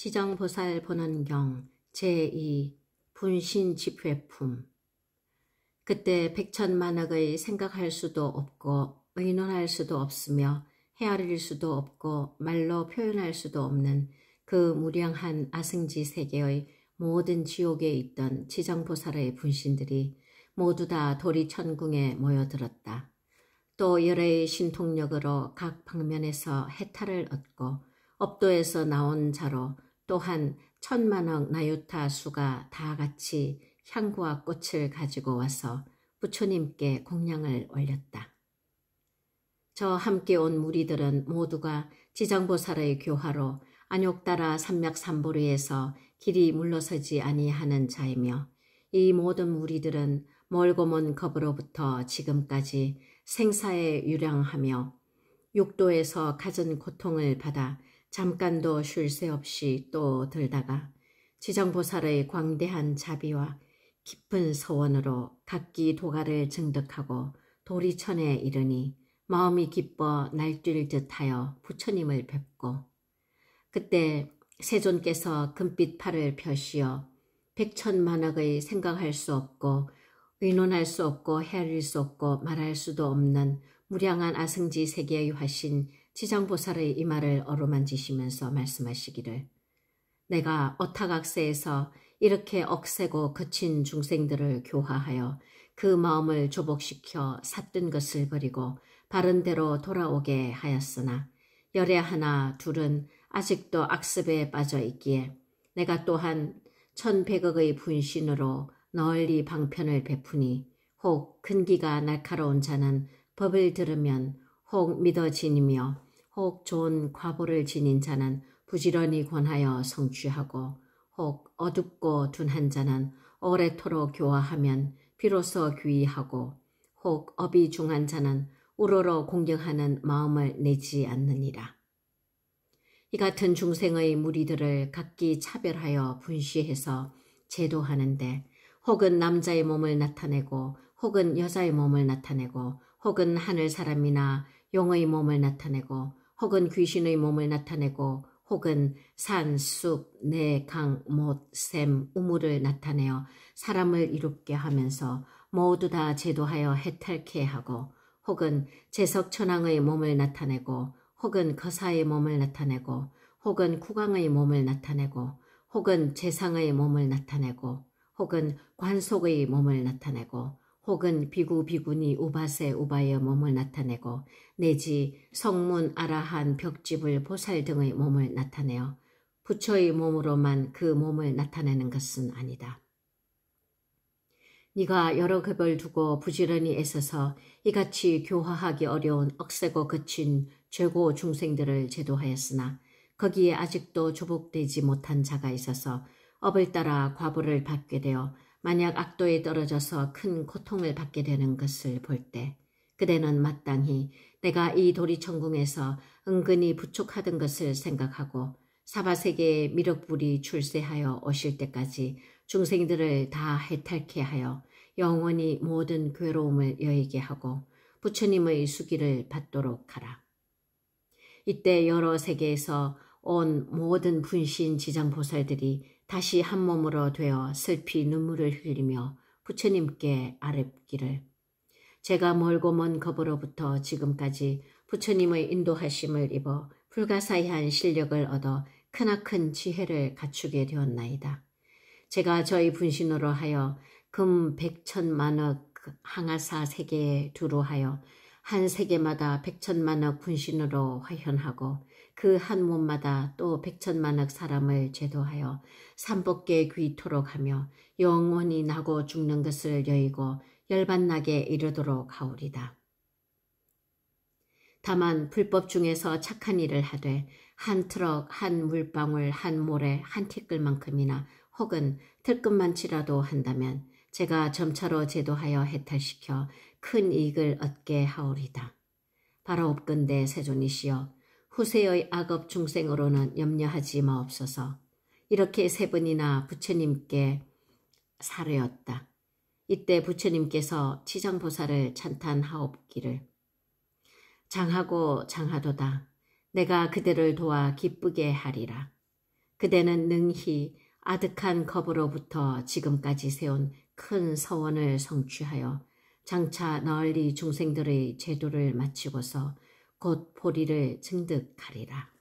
지정보살 보는 경 제2 분신집회품 그때 백천만악의 생각할 수도 없고 의논할 수도 없으며 헤아릴 수도 없고 말로 표현할 수도 없는 그 무량한 아승지 세계의 모든 지옥에 있던 지정보살의 분신들이 모두 다 도리천궁에 모여들었다. 또 열의 신통력으로 각 방면에서 해탈을 얻고 업도에서 나온 자로 또한 천만억 나유타 수가 다 같이 향구와 꽃을 가지고 와서 부처님께 공양을 올렸다. 저 함께 온 무리들은 모두가 지장보살의 교화로 안욕따라 산맥삼보리에서 길이 물러서지 아니하는 자이며 이 모든 무리들은 멀고 먼 겁으로부터 지금까지 생사에 유량하며 육도에서 가진 고통을 받아 잠깐도 쉴 새 없이 또 들다가 지정보살의 광대한 자비와 깊은 서원으로 각기 도가를 증득하고 도리천에 이르니 마음이 기뻐 날뛸 듯하여 부처님을 뵙고 그때 세존께서 금빛 팔을 펴시어 백천만악의 생각할 수 없고 의논할 수 없고 헤아릴 수 없고 말할 수도 없는 무량한 아승지 세계의 화신 지장보살의 이 말을 어루만지시면서 말씀하시기를 내가 어타각세에서 이렇게 억세고 거친 중생들을 교화하여 그 마음을 조복시켜 삿된 것을 버리고 바른 대로 돌아오게 하였으나 열애 하나 둘은 아직도 악습에 빠져 있기에 내가 또한 천백억의 분신으로 널리 방편을 베푸니 혹 근기가 날카로운 자는 법을 들으면 혹 믿어지니며 혹 좋은 과보를 지닌 자는 부지런히 권하여 성취하고 혹 어둡고 둔한 자는 오래토록 교화하면 비로소 귀하고혹 업이 중한 자는 우러러 공경하는 마음을 내지 않느니라. 이 같은 중생의 무리들을 각기 차별하여 분시해서 제도하는데 혹은 남자의 몸을 나타내고 혹은 여자의 몸을 나타내고 혹은 하늘 사람이나 용의 몸을 나타내고 혹은 귀신의 몸을 나타내고 혹은 산, 숲, 내, 강, 못, 샘, 우물을 나타내어 사람을 이롭게 하면서 모두 다 제도하여 해탈케 하고 혹은 제석천왕의 몸을 나타내고 혹은 거사의 몸을 나타내고 혹은 국왕의 몸을 나타내고 혹은 재상의 몸을 나타내고 혹은 관속의 몸을 나타내고 혹은 비구비구니 우바세우바의 몸을 나타내고 내지 성문 아라한 벽집을 보살 등의 몸을 나타내어 부처의 몸으로만 그 몸을 나타내는 것은 아니다. 네가 여러 급을 두고 부지런히 애써서 이같이 교화하기 어려운 억세고 거친 최고 중생들을 제도하였으나 거기에 아직도 조복되지 못한 자가 있어서 업을 따라 과부를 받게 되어 만약 악도에 떨어져서 큰 고통을 받게 되는 것을 볼 때 그대는 마땅히 내가 이 도리천궁에서 은근히 부족하던 것을 생각하고 사바세계의 미륵불이 출세하여 오실 때까지 중생들을 다 해탈케 하여 영원히 모든 괴로움을 여의게 하고 부처님의 수기를 받도록 하라. 이때 여러 세계에서 온 모든 분신 지장보살들이 다시 한 몸으로 되어 슬피 눈물을 흘리며 부처님께 아뢰기를 제가 멀고 먼 거부로부터 지금까지 부처님의 인도하심을 입어 불가사의한 실력을 얻어 크나큰 지혜를 갖추게 되었나이다. 제가 저희 분신으로 하여 금 백천만억 항아사 세계에 두루하여 한 세계마다 백천만억 분신으로 화현하고 그한 몸마다 또 백천만억 사람을 제도하여 삼복계 귀토록 하며 영원히 나고 죽는 것을 여의고 열반나게 이르도록 하오리다. 다만 불법 중에서 착한 일을 하되 한 트럭, 한 물방울, 한 모래, 한 티끌만큼이나 혹은 틀끝만치라도 한다면 제가 점차로 제도하여 해탈시켜 큰 이익을 얻게 하오리다. 바로 업근대 세존이시여 후세의 악업 중생으로는 염려하지 마옵소서. 이렇게 세 번이나 부처님께 사례였다. 이때 부처님께서 지정보살을 찬탄하옵기를 장하고 장하도다. 내가 그대를 도와 기쁘게 하리라. 그대는 능히 아득한 겁으로부터 지금까지 세운 큰 서원을 성취하여 장차 널리 중생들의 제도를 마치고서 곧 보리를 증득하리라.